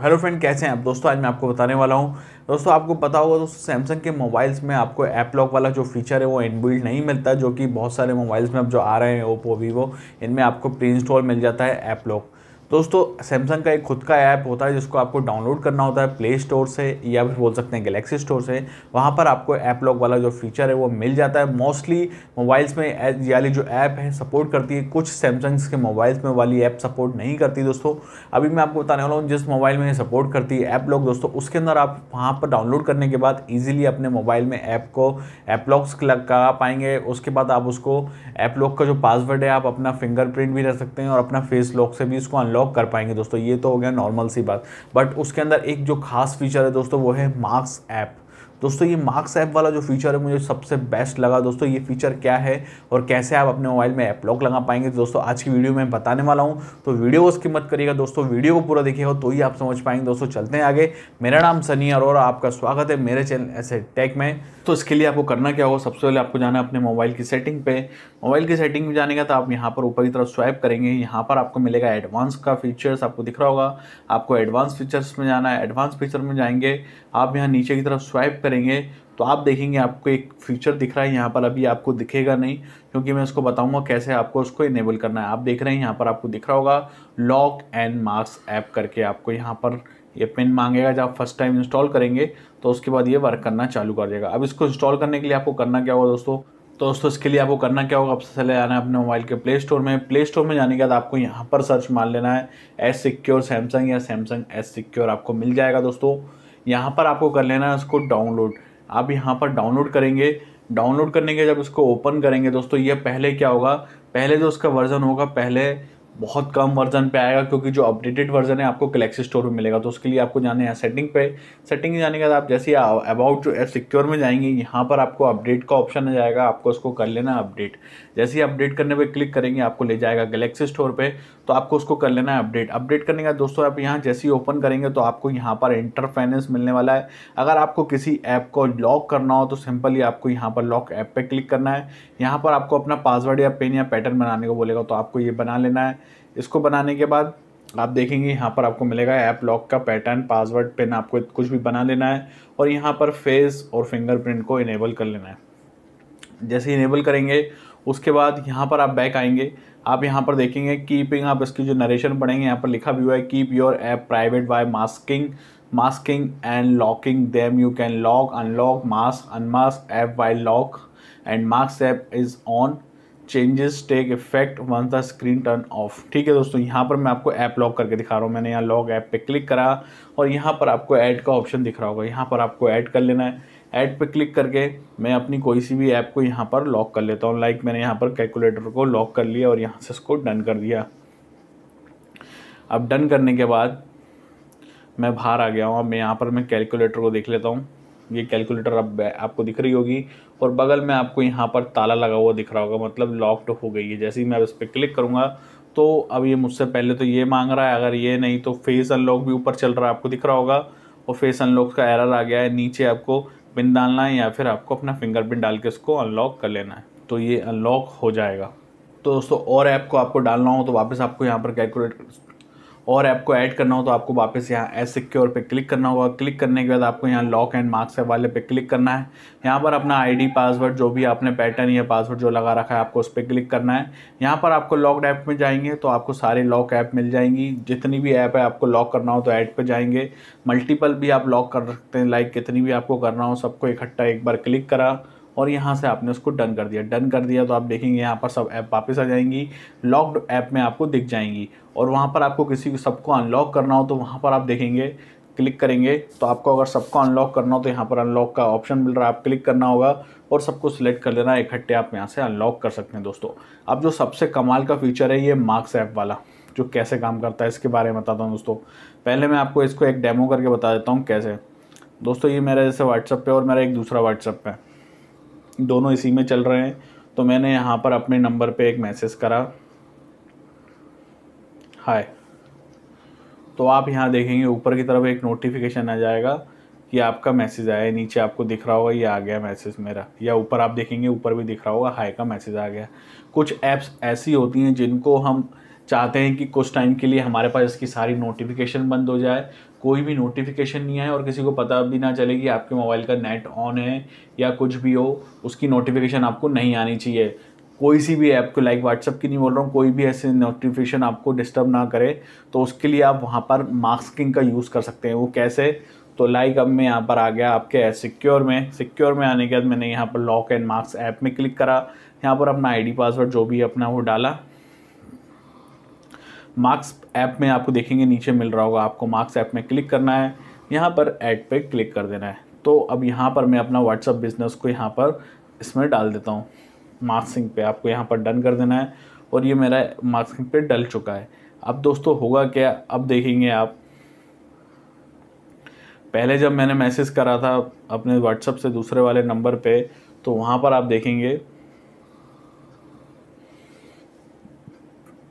hello friend कैसे हैं आप दोस्तों आज मैं आपको बताने वाला हूं दोस्तों आपको पता होगा दोस्तों सैमसंग के मोबाइल्स में आपको ऐप लॉक वाला जो फीचर है वो इनबिल्ड नहीं मिलता जो कि बहुत सारे मोबाइल्स में अब जो आ रहे हैं ओप्पो वीवो इनमें आपको प्री इंस्टॉल मिल जाता है ऐप लॉक दोस्तों सैमसंग का एक खुद का ऐप होता है जिसको आपको डाउनलोड करना होता है प्ले स्टोर से या फिर बोल सकते हैं गलेक्सी स्टोर से वहाँ पर आपको ऐप लॉक वाला जो फीचर है वो मिल जाता है मोस्टली मोबाइल्स में वाली जो ऐप है सपोर्ट करती है कुछ सैमसंग्स के मोबाइल्स में वाली ऐप सपोर्ट नहीं करती दोस्तों अभी मैं आपको बताने वाला हूँ जिस मोबाइल में सपोर्ट करती है ऐप लॉक दोस्तों उसके अंदर आप वहाँ पर डाउनलोड करने के बाद ईजिली अपने मोबाइल में ऐप को ऐप लॉक्स लगा पाएंगे उसके बाद आप उसको ऐप लॉक का जो पासवर्ड है आप अपना फिंगरप्रिंट भी रख सकते हैं और अपना फेस लॉक से भी इसको अनलॉक लॉक कर पाएंगे दोस्तों ये तो हो गया नॉर्मल सी बात बट उसके अंदर एक जो खास फीचर है दोस्तों वो है मार्क्स ऐप दोस्तों ये मार्क्स ऐप वाला जो फीचर है मुझे सबसे बेस्ट लगा दोस्तों ये फीचर क्या है और कैसे आप अपने मोबाइल में एपलॉक लगा पाएंगे दोस्तों आज की वीडियो में बताने वाला हूँ तो वीडियो को मत करिएगा दोस्तों वीडियो को पूरा देखिएगा तो ही आप समझ पाएंगे दोस्तों चलते हैं आगे मेरा नाम सनी अरोरा आपका स्वागत है मेरे चैनल ऐसे टेक में तो इसके लिए आपको करना क्या होगा सबसे पहले आपको जाना है अपने मोबाइल की सेटिंग पे मोबाइल की सेटिंग में जाने का तो आप यहाँ पर ऊपर की तरफ स्वाइप करेंगे यहाँ पर आपको मिलेगा एडवांस का फीचर्स आपको दिख रहा होगा आपको एडवांस फीचर्स में जाना है एडवांस फीचर में जाएंगे आप यहाँ नीचे की तरफ स्वाइप करें करेंगे तो आप देखेंगे आपको एक फीचर दिख रहा है यहाँ पर अभी आपको दिखेगा नहीं क्योंकि मैं उसको बताऊंगा कैसे आपको उसको इनेबल करना है आप देख रहे हैं यहाँ पर आपको दिख रहा होगा लॉक एंड मार्क्स ऐप करके आपको यहाँ पर ये पिन मांगेगा जब फर्स्ट टाइम इंस्टॉल करेंगे तो उसके बाद ये वर्क करना चालू कर देगा अब इसको इंस्टॉल करने के लिए आपको करना क्या होगा दोस्तों तो दोस्तों इसके लिए आपको करना क्या होगा सबसे पहले आना है अपने मोबाइल के प्ले स्टोर में प्ले स्टोर में जाने के बाद आपको यहाँ पर सर्च मार लेना है एस सिक्योर सैमसंग या सैमसंग एस सिक्योर आपको मिल जाएगा दोस्तों यहाँ पर आपको कर लेना है उसको डाउनलोड आप यहाँ पर डाउनलोड करेंगे डाउनलोड करने के जब उसको ओपन करेंगे दोस्तों ये पहले क्या होगा पहले जो उसका वर्ज़न होगा पहले बहुत कम वर्जन पे आएगा क्योंकि जो अपडेटेड वर्जन है आपको कलेक्सी स्टोर में मिलेगा तो उसके लिए आपको जाना हैं सेटिंग पे सेटिंग जाने के बाद आप जैसे अबाउट जो सिक्योर में जाएंगे यहाँ पर आपको अपडेट का ऑप्शन आ जाएगा आपको उसको कर लेना अपडेट जैसे ही अपडेट करने पे क्लिक करेंगे आपको ले जाएगा गलेक्सी स्टोर पर तो आपको उसको कर लेना है अपडेट अपडेट करने का दोस्तों आप यहाँ जैसे ही ओपन करेंगे तो आपको यहाँ पर इंटरफेनेंस मिलने वाला है अगर आपको किसी ऐप को लॉक करना हो तो सिंपली आपको यहाँ पर लॉक ऐप पर क्लिक करना है यहाँ पर आपको अपना पासवर्ड या पेन या पैटर्न बनाने को बोलेगा तो आपको ये बना लेना है इसको बनाने के बाद आप देखेंगे यहाँ पर आपको मिलेगा ऐप लॉक का पैटर्न पासवर्ड पिन आपको कुछ भी बना लेना है और यहाँ पर फेस और फिंगरप्रिंट को इनेबल कर लेना है जैसे इनेबल करेंगे उसके बाद यहाँ पर आप बैक आएंगे आप यहाँ पर देखेंगे कीपिंग आप इसकी जो नरेशन पढ़ेंगे यहाँ पर लिखा भी हुआ है keep your app private by masking masking and locking them you can lock unlock mask unmask app by lock and mask app is on changes take effect once the screen turn off ठीक है दोस्तों यहाँ पर मैं आपको app lock करके दिखा रहा हूँ मैंने यहाँ लॉक ऐप पे क्लिक करा और यहाँ पर आपको ऐड का ऑप्शन दिख रहा होगा यहाँ पर आपको ऐड कर लेना है ऐड पर क्लिक करके मैं अपनी कोई सी भी ऐप को यहाँ पर लॉक कर लेता हूँ लाइक मैंने यहाँ पर कैलकुलेटर को लॉक कर लिया और यहाँ से इसको डन कर दिया अब डन करने के बाद मैं बाहर आ गया हूँ अब मैं यहाँ पर मैं कैलकुलेटर को देख लेता हूँ ये कैलकुलेटर अब आपको दिख रही होगी और बगल में आपको यहाँ पर ताला लगा हुआ दिख रहा होगा मतलब लॉक्ड हो गई है जैसे ही मैं इस पर क्लिक करूँगा तो अब ये मुझसे पहले तो ये मांग रहा है अगर ये नहीं तो फेस अनलॉक भी ऊपर चल रहा है आपको दिख रहा होगा और फेस अनलॉक का एरर आ गया है नीचे आपको पिन डालना है या फिर आपको अपना फिंगरप्रिंट डाल के उसको अनलॉक कर लेना है तो ये अनलॉक हो जाएगा तो दोस्तों और ऐप को आपको डालना हो तो वापस आपको यहाँ पर कैलकुलेट और ऐप को ऐड करना हो तो आपको वापस यहाँ एस सिक्योर पे क्लिक करना होगा क्लिक करने के बाद आपको यहाँ लॉक एंड मार्क्स वाले पे क्लिक करना है यहाँ पर अपना आईडी पासवर्ड जो भी आपने पैटर्न या पासवर्ड जो लगा रखा है आपको उस पर क्लिक करना है यहाँ पर आपको लॉकड ऐप में जाएंगे तो आपको सारे लॉक ऐप मिल जाएंगी जितनी भी ऐप है आपको लॉक करना हो तो ऐड पर जाएंगे मल्टीपल भी आप लॉक कर सकते हैं लाइक कितनी भी आपको करना हो सबको इकट्ठा एक बार क्लिक करा और यहाँ से आपने उसको डन कर दिया डन कर दिया तो आप देखेंगे यहाँ पर सब ऐप वापस आ जाएंगी लॉक्ड ऐप में आपको दिख जाएंगी और वहाँ पर आपको किसी को सबको अनलॉक करना हो तो वहाँ पर आप देखेंगे क्लिक करेंगे तो आपको अगर सबको अनलॉक करना हो तो यहाँ पर अनलॉक का ऑप्शन मिल रहा है आप क्लिक करना होगा और सबको सिलेक्ट कर लेना इकट्ठे आप यहाँ से अनलॉक कर सकते हैं दोस्तों अब जो सबसे कमाल का फीचर है ये मार्क्स ऐप वाला जो कैसे काम करता है इसके बारे में बताता हूँ दोस्तों पहले मैं आपको इसको एक डेमो करके बता देता हूँ कैसे दोस्तों ये मेरा जैसे व्हाट्सअप पर और मेरा एक दूसरा व्हाट्सअप पे दोनों इसी में चल रहे हैं तो मैंने यहाँ पर अपने नंबर पे एक मैसेज करा हाय तो आप यहाँ देखेंगे ऊपर की तरफ एक नोटिफिकेशन आ जाएगा कि आपका मैसेज आया है नीचे आपको दिख रहा होगा ये आ गया मैसेज मेरा या ऊपर आप देखेंगे ऊपर भी दिख रहा होगा हाय का मैसेज आ गया कुछ ऐप्स ऐसी होती हैं जिनको हम चाहते हैं कि कुछ टाइम के लिए हमारे पास इसकी सारी नोटिफिकेशन बंद हो जाए कोई भी नोटिफिकेशन नहीं आए और किसी को पता भी ना चले कि आपके मोबाइल का नेट ऑन है या कुछ भी हो उसकी नोटिफिकेशन आपको नहीं आनी चाहिए कोई सी भी ऐप को लाइक व्हाट्सअप की नहीं बोल रहा हूँ कोई भी ऐसे नोटिफिकेशन आपको डिस्टर्ब ना करे तो उसके लिए आप वहाँ पर मास्किंग का यूज़ कर सकते हैं वो कैसे तो लाइक अब मैं यहाँ पर आ गया आपके सिक्योर में सिक्योर में आने के बाद मैंने यहाँ पर लॉक एंड मार्क्स ऐप में क्लिक करा यहाँ पर अपना आईडी पासवर्ड जो भी अपना वो डाला मार्क्स ऐप में आपको देखेंगे नीचे मिल रहा होगा आपको मार्क्स ऐप में क्लिक करना है यहाँ पर ऐड पे क्लिक कर देना है तो अब यहाँ पर मैं अपना व्हाट्सअप बिज़नेस को यहाँ पर इसमें डाल देता हूँ मार्क्सिंग पे आपको यहाँ पर डन कर देना है और ये मेरा मार्क्सिंग पे डल चुका है अब दोस्तों होगा क्या अब देखेंगे आप पहले जब मैंने मैसेज करा था अपने व्हाट्सअप से दूसरे वाले नंबर पर तो वहाँ पर आप देखेंगे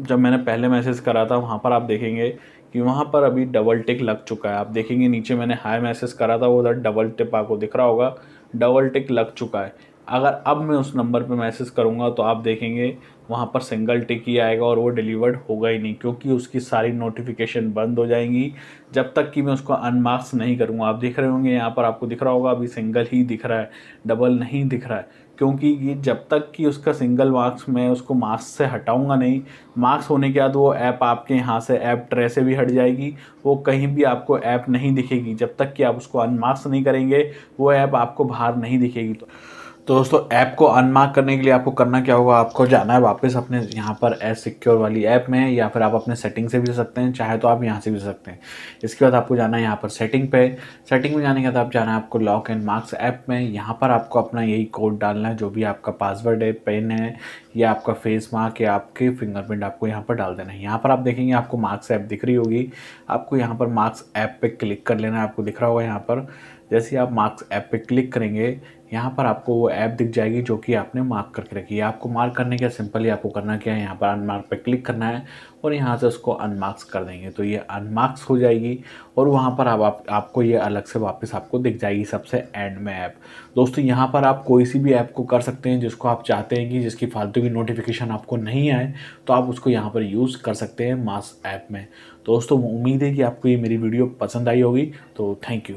जब मैंने पहले मैसेज करा था वहाँ पर आप देखेंगे कि वहाँ पर अभी डबल टिक लग चुका है आप देखेंगे नीचे मैंने हाई मैसेज करा था वो उधर डबल टिप आपको दिख रहा होगा डबल टिक लग चुका है अगर अब मैं उस नंबर पे मैसेज करूँगा तो आप देखेंगे वहाँ पर सिंगल टिक ही आएगा और वो डिलीवर्ड होगा ही नहीं क्योंकि उसकी सारी नोटिफिकेशन बंद हो जाएंगी जब तक कि मैं उसको अनमार्क्स नहीं करूँगा आप देख रहे होंगे यहाँ पर आपको दिख रहा होगा अभी सिंगल ही दिख रहा है डबल नहीं दिख रहा है क्योंकि ये जब तक कि उसका सिंगल मार्क्स मैं उसको मार्क्स से हटाऊंगा नहीं मार्क्स होने के बाद वो ऐप आपके यहाँ से ऐप ट्रे से भी हट जाएगी वो कहीं भी आपको ऐप नहीं दिखेगी जब तक कि आप उसको अनमार्क्स नहीं करेंगे वो ऐप आपको बाहर नहीं दिखेगी तो तो दोस्तों ऐप को अनमार्क करने के लिए आपको करना क्या होगा आपको जाना है वापस अपने यहाँ पर ए सिक्योर वाली ऐप में या फिर आप अपने सेटिंग से भी सकते हैं चाहे तो आप यहाँ से भी सकते हैं इसके बाद आपको जाना है यहाँ पर सेटिंग पे सेटिंग में जाने के बाद आप जाना है आपको लॉक एंड मार्क्स ऐप में यहाँ पर आपको अपना यही कोड डालना है जो भी आपका पासवर्ड है पेन है या आपका फेस मार्क या आपके फिंगरप्रिंट आपको यहाँ पर डाल देना है यहाँ पर आप देखेंगे आपको मार्क्स ऐप दिख रही होगी आपको यहाँ पर मार्क्स ऐप पर क्लिक कर लेना है आपको दिख रहा होगा यहाँ पर जैसे आप मार्क्स ऐप पे क्लिक करेंगे यहाँ पर आपको वो ऐप दिख जाएगी जो कि आपने मार्क करके रखी है आपको मार्क करने के सिंपली आपको करना क्या है यहाँ पर अनमार्क पे क्लिक करना है और यहाँ से उसको अनमार्क्स कर देंगे तो ये अनमार्क्स हो जाएगी और वहाँ पर आप, आप आपको ये अलग से वापस आपको दिख जाएगी सबसे एंड में ऐप दोस्तों यहाँ पर आप कोई सी भी ऐप को कर सकते हैं जिसको आप चाहते हैं कि जिसकी फालतू की नोटिफिकेशन आपको नहीं आए तो आप उसको यहाँ पर यूज़ कर सकते हैं मास ऐप में दोस्तों उम्मीद है कि आपको ये मेरी वीडियो पसंद आई होगी तो थैंक यू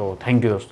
तो थैंक यू दोस्तों